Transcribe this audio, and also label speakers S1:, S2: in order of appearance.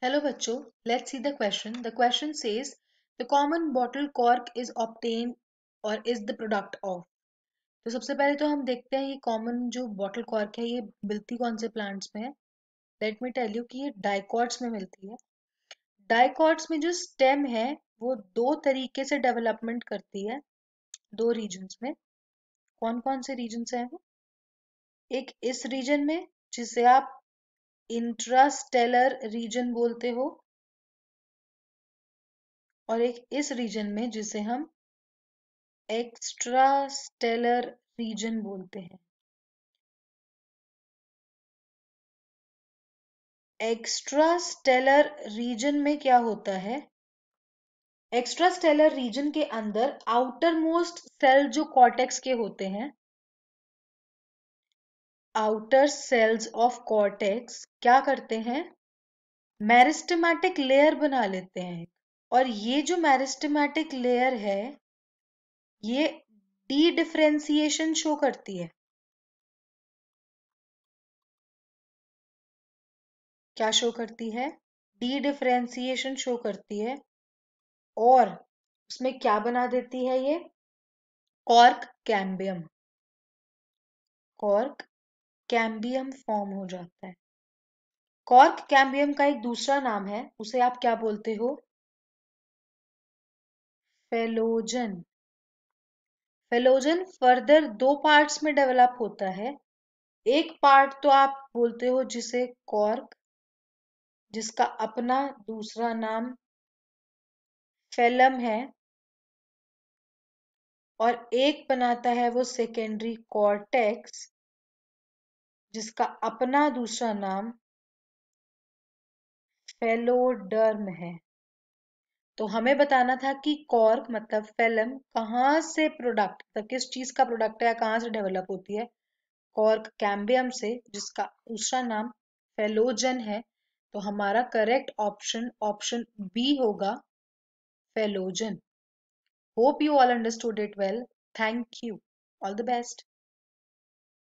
S1: Hello bacho, let's see the question. The question says the common bottle cork is obtained or is the product of. तो सबसे पहले तो हम देखते हैं ये कॉमन जो बॉटल कॉर्क है ये मिलती कौन से प्लांट्स में है लेट मी टेल यू कि ये डाइकॉट्स में मिलती है डाइकॉट्स में जो स्टेम है वो दो तरीके से डेवलपमेंट करती है दो रीजन्स में कौन कौन से रीजन्स हैं वो एक इस रीजन में जिसे आप इंट्रास्टेलर रीजन बोलते हो और एक इस रीजन में जिसे
S2: हम एक्स्ट्रा स्टेलर रीजन बोलते हैं एक्स्ट्रा स्टेलर रीजन में क्या होता है एक्स्ट्रा स्टेलर रीजन
S1: के अंदर आउटर मोस्ट सेल जो कॉटेक्स के होते हैं आउटर सेल्स ऑफ कॉर्टेक्स क्या करते हैं मैरिस्टमैटिक लेयर बना लेते हैं और ये जो मैरिस्टमैटिक लेयर
S2: है ये डी डिफ्रेंसिएशन शो करती है क्या शो करती है डी डिफ्रेंसिएशन शो करती है और उसमें
S1: क्या बना देती है ये cork cambium cork cambium form हो जाता है कॉर्क कैम्बियम का एक दूसरा नाम है उसे आप क्या बोलते हो फेलोजन फेलोजन फर्दर दो पार्ट्स में डेवलप होता है एक पार्ट तो आप बोलते हो जिसे कॉर्क जिसका अपना दूसरा नाम फेलम है
S2: और एक बनाता है वो सेकेंडरी कॉर्टेक्स जिसका अपना दूसरा नाम
S1: फेलोडर्म है तो हमें बताना था कि कॉर्क मतलब फेलम कहाँ से प्रोडक्ट मतलब किस चीज का प्रोडक्ट है कहां से डेवलप होती है कॉर्क कैम्बियम से जिसका दूसरा नाम फेलोजन है तो हमारा करेक्ट ऑप्शन ऑप्शन बी होगा phellogen
S2: hope you all understood it well thank you all the best